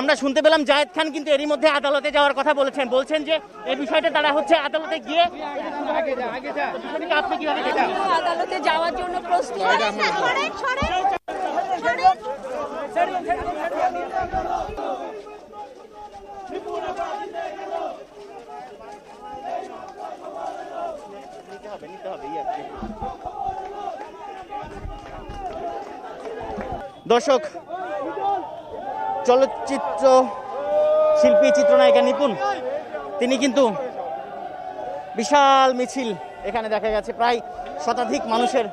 আমরা শুনতে পেলাম জায়দ খান কিন্তু এরই মধ্যে আদালতে যাওয়ার কথা বলেছেন বলছেন যে এই বিষয়টা তারা হচ্ছে আদালতে গিয়ে আদালতে যাওয়ার জন্য দর্শক চলচ্চিত্র শিল্পী চিত্রনায়িকা নিপুণ তিনি কিন্তু বিশাল মিছিল এখানে দেখা গেছে প্রায় শতাধিক মানুষের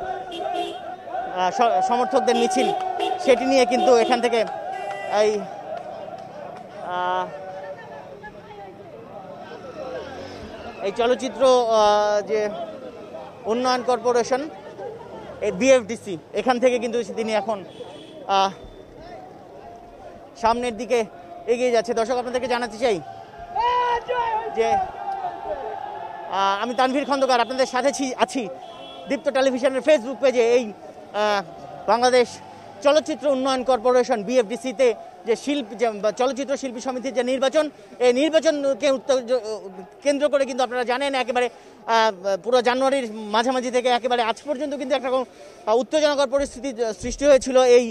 সমর্থকদের মিছিল সেটি নিয়ে কিন্তু এখান থেকে এই এই চলচ্চিত্র যে উন্নয়ন কর্পোরেশন এই বিএফডিসি এখান থেকে কিন্তু তিনি এখন সামনের দিকে এগিয়ে যাচ্ছে দর্শক আপনাদেরকে জানাতে চাই যে আমি তানভীর খন্দকার আপনাদের সাথে আছি দীপ্ত টেলিভিশনের ফেসবুক পেজে এই বাংলাদেশ চলচ্চিত্র উন্নয়ন কর্পোরেশন বিএফডিসিতে যে শিল্প যে চলচ্চিত্র শিল্পী সমিতির যে নির্বাচন এই নির্বাচনকে কেন্দ্র করে কিন্তু আপনারা জানেন একেবারে পুরো জানুয়ারির মাঝামাঝি থেকে একেবারে আজ পর্যন্ত কিন্তু একটা উত্তেজনাকর পরিস্থিতি সৃষ্টি হয়েছিল এই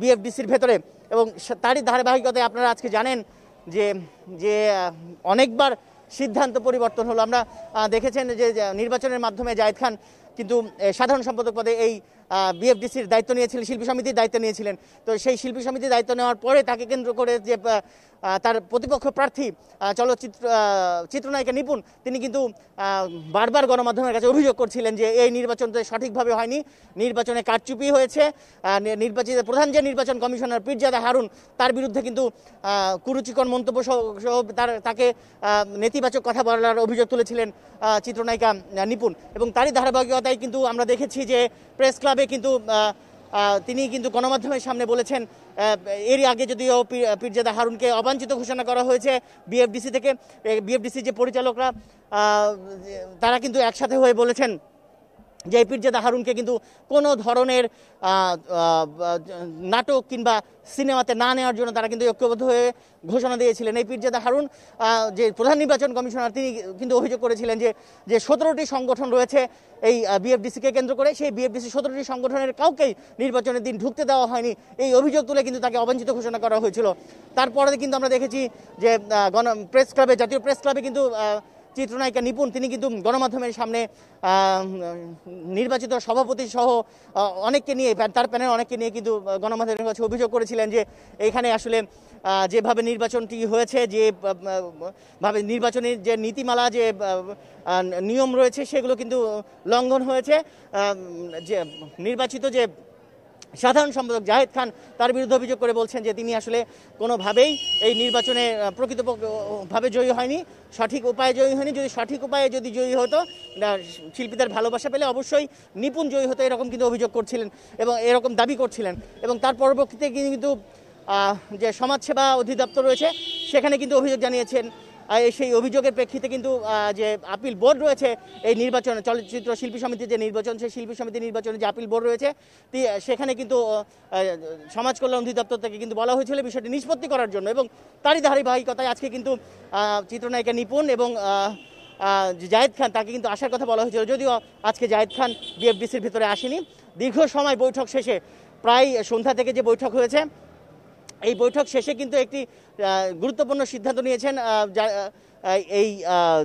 বিএফডিসির ভেতরে এবং তারই ধারাবাহিকতায় আপনারা আজকে জানেন যে যে অনেকবার সিদ্ধান্ত পরিবর্তন হলো আমরা দেখেছেন যে নির্বাচনের মাধ্যমে জায়দ খান কিন্তু সাধারণ সম্পাদক পদে এই বিএফডিসির দায়িত্ব নিয়েছিলেন শিল্পী সমিতির দায়িত্ব নিয়েছিলেন তো সেই শিল্পী সমিতির দায়িত্ব নেওয়ার পরে তাকে কেন্দ্র করে যে তার প্রতিপক্ষ প্রার্থী চলচ্চিত্র চিত্রনায়িকা নিপুণ তিনি কিন্তু বারবার গণমাধ্যমের কাছে অভিযোগ করছিলেন যে এই নির্বাচন তো সঠিকভাবে হয়নি নির্বাচনে কারচুপি হয়েছে নির্বাচিত প্রধান যে নির্বাচন কমিশনার পিরজাদা হারুন তার বিরুদ্ধে কিন্তু কুরুচিকর মন্তব্য সহ তার তাকে নেতিবাচক কথা বলার অভিযোগ তুলেছিলেন চিত্রনায়িকা নিপুণ এবং তারই ধারাবাহিকতায় কিন্তু আমরা দেখেছি যে প্রেস ক্লাব এইভাবে কিন্তু তিনি কিন্তু গণমাধ্যমের সামনে বলেছেন এর আগে যদিও পীরজাদা হারুনকে অবাঞ্ছিত ঘোষণা করা হয়েছে বিএফডিসি থেকে বিএফডিসি যে পরিচালকরা তারা কিন্তু একসাথে হয়ে বলেছেন যে জেদা হারুনকে কিন্তু কোনো ধরনের নাটক কিংবা সিনেমাতে না নেওয়ার জন্য তারা কিন্তু ঐক্যবদ্ধ হয়ে ঘোষণা দিয়েছিলেন এই পিরজাদা হারুন যে প্রধান নির্বাচন কমিশনার তিনি কিন্তু অভিযোগ করেছিলেন যে যে সতেরোটি সংগঠন রয়েছে এই বিএফডিসিকে কেন্দ্র করে সেই বিএফডিসি সতেরোটি সংগঠনের কাউকেই নির্বাচনের দিন ঢুকতে দেওয়া হয়নি এই অভিযোগ তুলে কিন্তু তাকে অবাঞ্ছিত ঘোষণা করা হয়েছিল তারপরে কিন্তু আমরা দেখেছি যে গণ প্রেস ক্লাবে জাতীয় প্রেস ক্লাবে কিন্তু চিত্রনায়িকা নিপুণ তিনি কিন্তু গণমাধ্যমের সামনে নির্বাচিত সভাপতি সহ অনেককে নিয়ে তার প্যানেল অনেককে নিয়ে কিন্তু গণমাধ্যমের কাছে অভিযোগ করেছিলেন যে এখানে আসলে যেভাবে নির্বাচনটি হয়েছে যে ভাবে নির্বাচনের যে নীতিমালা যে নিয়ম রয়েছে সেগুলো কিন্তু লঙ্ঘন হয়েছে যে নির্বাচিত যে সাধারণ সম্পাদক জাহেদ খান তার বিরুদ্ধে অভিযোগ করে বলছেন যে তিনি আসলে কোনোভাবেই এই নির্বাচনে প্রকৃতভাবে জয়ী হয়নি সঠিক উপায়ে জয়ী হয়নি যদি সঠিক উপায়ে যদি জয়ী হতো শিল্পীদের ভালোবাসা পেলে অবশ্যই নিপুণ জয়ী হতো এরকম কিন্তু অভিযোগ করছিলেন এবং এরকম দাবি করছিলেন এবং তার পরবর্তীতে কিন্তু যে সমাজসেবা অধিদপ্তর রয়েছে সেখানে কিন্তু অভিযোগ জানিয়েছেন সেই অভিযোগের প্রেক্ষিতে কিন্তু যে আপিল বোর্ড রয়েছে এই নির্বাচন চলচ্চিত্র শিল্পী সমিতির যে নির্বাচন সেই শিল্পী সমিতি নির্বাচনে যে আপিল বোর্ড রয়েছে সেখানে কিন্তু সমাজ কল্যাণ অধিদপ্তর থেকে কিন্তু বলা হয়েছিল বিষয়টি নিষ্পত্তি করার জন্য এবং তারই ধারাবাহিকতায় আজকে কিন্তু চিত্রনায়িকা নিপুণ এবং জায়েদ খান তাকে কিন্তু আসার কথা বলা হয়েছিল যদিও আজকে জায়েদ খান বিএফডিসির ভিতরে আসেনি দীর্ঘ সময় বৈঠক শেষে প্রায় সন্ধ্যা থেকে যে বৈঠক হয়েছে এই বৈঠক শেষে কিন্তু একটি গুরুত্বপূর্ণ সিদ্ধান্ত নিয়েছেন এই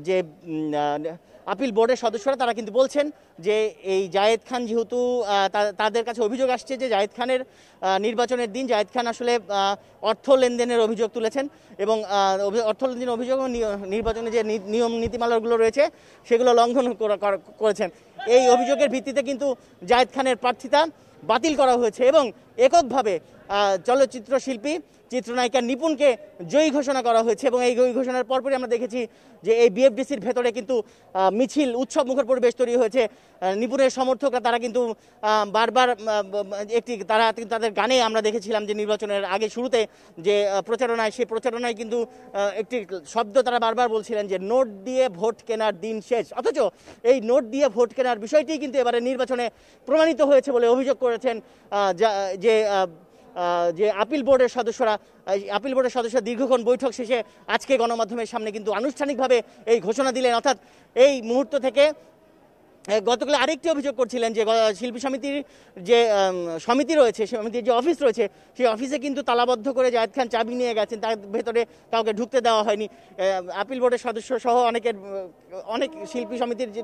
যে আপিল বোর্ডের সদস্যরা তারা কিন্তু বলছেন যে এই জায়েদ খান যেহেতু তাদের কাছে অভিযোগ আসছে যে জায়েদ খানের নির্বাচনের দিন জায়েদ খান আসলে অর্থ লেনদেনের অভিযোগ তুলেছেন এবং অর্থ লেনদেনের অভিযোগ নির্বাচনে যে নিয়ম নীতিমালাগুলো রয়েছে সেগুলো লঙ্ঘন করেছেন এই অভিযোগের ভিত্তিতে কিন্তু জায়েদ খানের প্রার্থিতা বাতিল করা হয়েছে এবং এককভাবে চলচ্চিত্র শিল্পী চিত্রনায়িকা নিপুণকে জয়ী ঘোষণা করা হয়েছে এবং এই জয়ী ঘোষণার পরপরই আমরা দেখেছি যে এই বিএফডিসির ভেতরে কিন্তু মিছিল উৎসব মুখর পরিবেশ তৈরি হয়েছে নিপুণের সমর্থকরা তারা কিন্তু বারবার একটি তারা তাদের গানে আমরা দেখেছিলাম যে নির্বাচনের আগে শুরুতে যে প্রচারণায় সেই প্রচারণায় কিন্তু একটি শব্দ তারা বারবার বলছিলেন যে নোট দিয়ে ভোট কেনার দিন শেষ অথচ এই নোট দিয়ে ভোট কেনার বিষয়টি কিন্তু এবারে নির্বাচনে প্রমাণিত হয়েছে বলে অভিযোগ করেছেন যে যে আপিল বোর্ডের সদস্যরা আপিল বোর্ডের সদস্য দীর্ঘক্ষণ বৈঠক শেষে আজকে গণমাধ্যমের সামনে কিন্তু আনুষ্ঠানিকভাবে এই ঘোষণা দিলেন অর্থাৎ এই মুহূর্ত থেকে গতকাল আরেকটি অভিযোগ করছিলেন যে শিল্পী সমিতির যে সমিতি রয়েছে সমিতির যে অফিস রয়েছে সেই অফিসে কিন্তু তালাবদ্ধ করে জায়দ খান চাবি নিয়ে গেছেন তার ভেতরে কাউকে ঢুকতে দেওয়া হয়নি আপিল বোর্ডের সদস্য সহ অনেকের অনেক শিল্পী সমিতির যে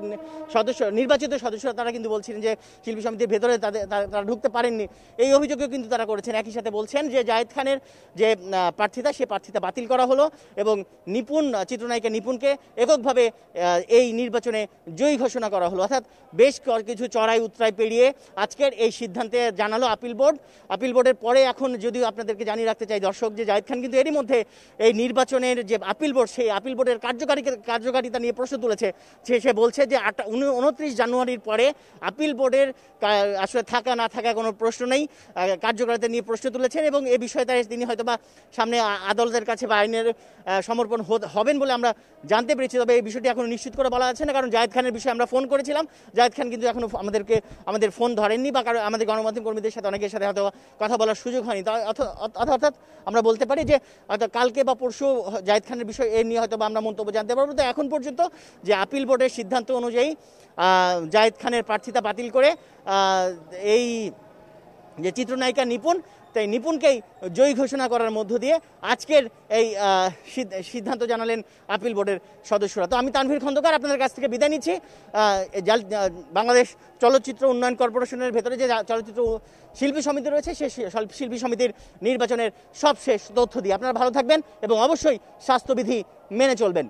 সদস্য নির্বাচিত সদস্যরা তারা কিন্তু বলছিলেন যে শিল্পী সমিতির ভেতরে তাদের তারা ঢুকতে পারেননি এই অভিযোগও কিন্তু তারা করেছেন একই সাথে বলছেন যে জায়দ খানের যে প্রার্থিতা সে প্রার্থিতা বাতিল করা হলো এবং নিপুণ চিত্রনায়িকা নিপুণকে এককভাবে এই নির্বাচনে জয়ী ঘোষণা করা হলো অর্থাৎ বেশ কিছু চড়াই উতরাই পেরিয়ে আজকের এই সিদ্ধান্তে জানালো আপিল বোর্ড আপিল বোর্ডের পরে এখন যদিও আপনাদেরকে জানিয়ে রাখতে চাই দর্শক যে জাহিদ খান কিন্তু এরই মধ্যে এই নির্বাচনের যে আপিল বোর্ড সেই আপিল বোর্ডের কার্যকারী কার্যকারিতা নিয়ে প্রশ্ন তুলেছে সে সে বলছে যে উনত্রিশ জানুয়ারির পরে আপিল বোর্ডের আসলে থাকা না থাকা কোনো প্রশ্ন নেই কার্যকারিতা নিয়ে প্রশ্ন তুলেছেন এবং এ বিষয়ে তাই তিনি হয়তো বা সামনে আদালতের কাছে বা আইনের সমর্পণ হবেন বলে আমরা জানতে পেরেছি তবে এই বিষয়টি এখন নিশ্চিত করে বলা যাচ্ছে না কারণ জাহিদ খানের বিষয়ে আমরা ফোন করেছিলাম করেছিলাম জাহেদ খান কিন্তু এখনও আমাদেরকে আমাদের ফোন ধরেননি বা কারো আমাদের গণমাধ্যম কর্মীদের সাথে অনেকের সাথে হয়তো কথা বলার সুযোগ হয়নি অর্থাৎ আমরা বলতে পারি যে হয়তো কালকে বা পরশু জাহেদ খানের বিষয় এ নিয়ে হয়তো বা আমরা মন্তব্য জানতে পারবো তো এখন পর্যন্ত যে আপিল বোর্ডের সিদ্ধান্ত অনুযায়ী জাহেদ খানের প্রার্থিতা বাতিল করে এই যে চিত্রনায়িকা নিপুণ তাই নিপুণকেই জয়ী ঘোষণা করার মধ্য দিয়ে আজকের এই সিদ্ধান্ত জানালেন আপিল বোর্ডের সদস্যরা তো আমি তানভীর খন্দকার আপনাদের কাছ থেকে বিদায় নিচ্ছি বাংলাদেশ চলচ্চিত্র উন্নয়ন কর্পোরেশনের ভেতরে যে চলচ্চিত্র শিল্পী সমিতি রয়েছে সে শিল্পী সমিতির নির্বাচনের সবশেষ তথ্য দিয়ে আপনারা ভালো থাকবেন এবং অবশ্যই স্বাস্থ্যবিধি মেনে চলবেন